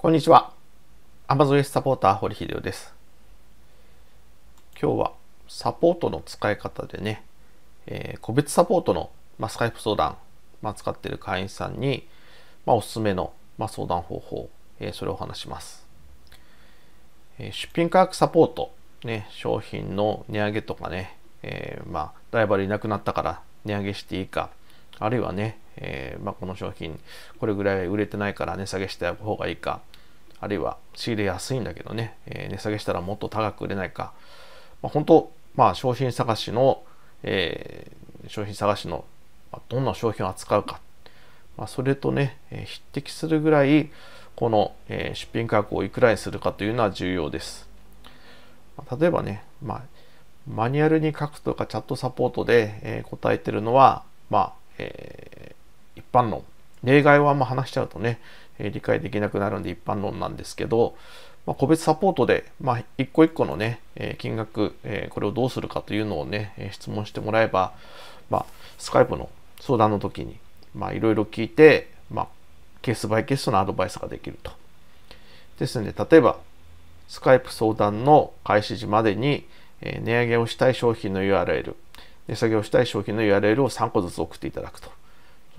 こんにちは。アマゾン S サポーター、堀秀夫です。今日はサポートの使い方でね、えー、個別サポートの、まあ、スカイプ相談、まあ、使っている会員さんに、まあ、おすすめの、まあ、相談方法、えー、それをお話します、えー、出品価格サポート、ね、商品の値上げとかね、えまあ、ライバルいなくなったから値上げしていいか、あるいはね、えー、まあ、この商品これぐらい売れてないから値下げした方がいいかあるいは仕入れ安いんだけどね、えー、値下げしたらもっと高く売れないか、まあ、本当、まあ、商品探しの、えー、商品探しの、まどんな商品を扱うか、まあ、それとね、えー、匹敵するぐらいこの、えー、出品価格をいくらにするかというのは重要です、まあ、例えばね、まあ、マニュアルに書くとかチャットサポートで、えー、答えてるのはまあ、えー般論例外はあんま話しちゃうとね、え理解できなくなるんで一般論なんですけど、まあ、個別サポートで、まあ、一個一個のね、え金額、えこれをどうするかというのをね、え質問してもらえば、まあ、スカイプの相談の時にいろいろ聞いて、まあ、ケースバイケースのアドバイスができると。ですので例えばスカイプ相談の開始時までに、え値上げをしたい商品の URL 値下げをしたい商品の URL を3個ずつ送っていただくと。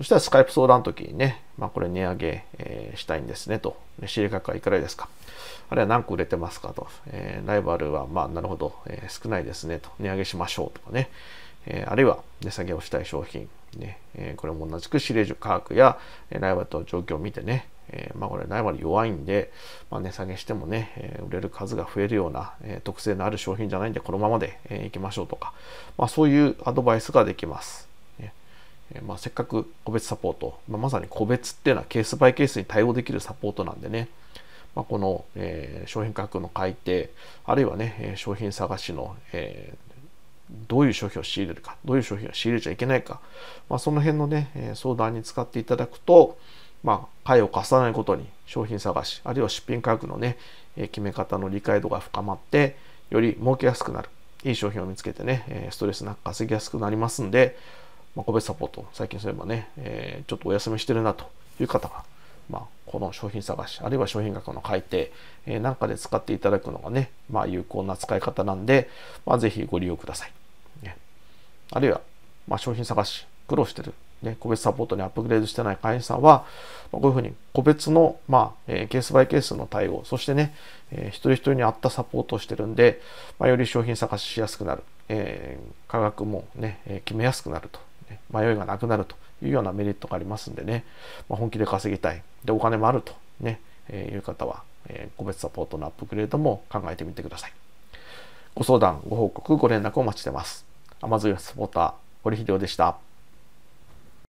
そしたらスカイプ相談の時にね、まあ、これ値上げ、えー、したいんですねと。仕入れ価格はいくらですかあるいは何個売れてますかと。えー、ライバルは、まあ、なるほど、えー、少ないですねと。値上げしましょうとかね。えー、あるいは値下げをしたい商品。ねえー、これも同じく仕入れ価格や、えー、ライバルと状況を見てね、えー、まあこれライバル弱いんで、まあ、値下げしてもね、えー、売れる数が増えるような、えー、特性のある商品じゃないんでこのままで、えー、いきましょうとか、まあ、そういうアドバイスができます。まあ、せっかく個別サポート、まあ、まさに個別っていうのはケースバイケースに対応できるサポートなんでね、まあ、この、えー、商品価格の改定あるいはね商品探しの、えー、どういう商品を仕入れるかどういう商品を仕入れちゃいけないか、まあ、その辺のね相談に使っていただくと、まあ、回を重ねいごとに商品探しあるいは出品価格のね決め方の理解度が深まってより儲けやすくなるいい商品を見つけてねストレスなく稼ぎやすくなりますんでまあ、個別サポート、最近そういえばね、えー、ちょっとお休みしてるなという方が、まあ、この商品探し、あるいは商品額の改定、えー、なんかで使っていただくのがね、まあ、有効な使い方なんで、まあ、ぜひご利用ください。ね、あるいは、まあ、商品探し、苦労してる、ね、個別サポートにアップグレードしてない会員さんは、まあ、こういうふうに個別の、まあえー、ケースバイケースの対応、そしてね、えー、一人一人に合ったサポートをしてるんで、まあ、より商品探ししやすくなる、えー、価格もね、え決めやすくなるとね、迷いがなくなるというようなメリットがありますんでね、まあ、本気で稼ぎたい、で、お金もあるとね、えー、いう方は、えー、個別サポートのアップグレードも考えてみてください。ご相談、ご報告、ご連絡お待ちしてます。甘酢サポーター、堀秀夫でした。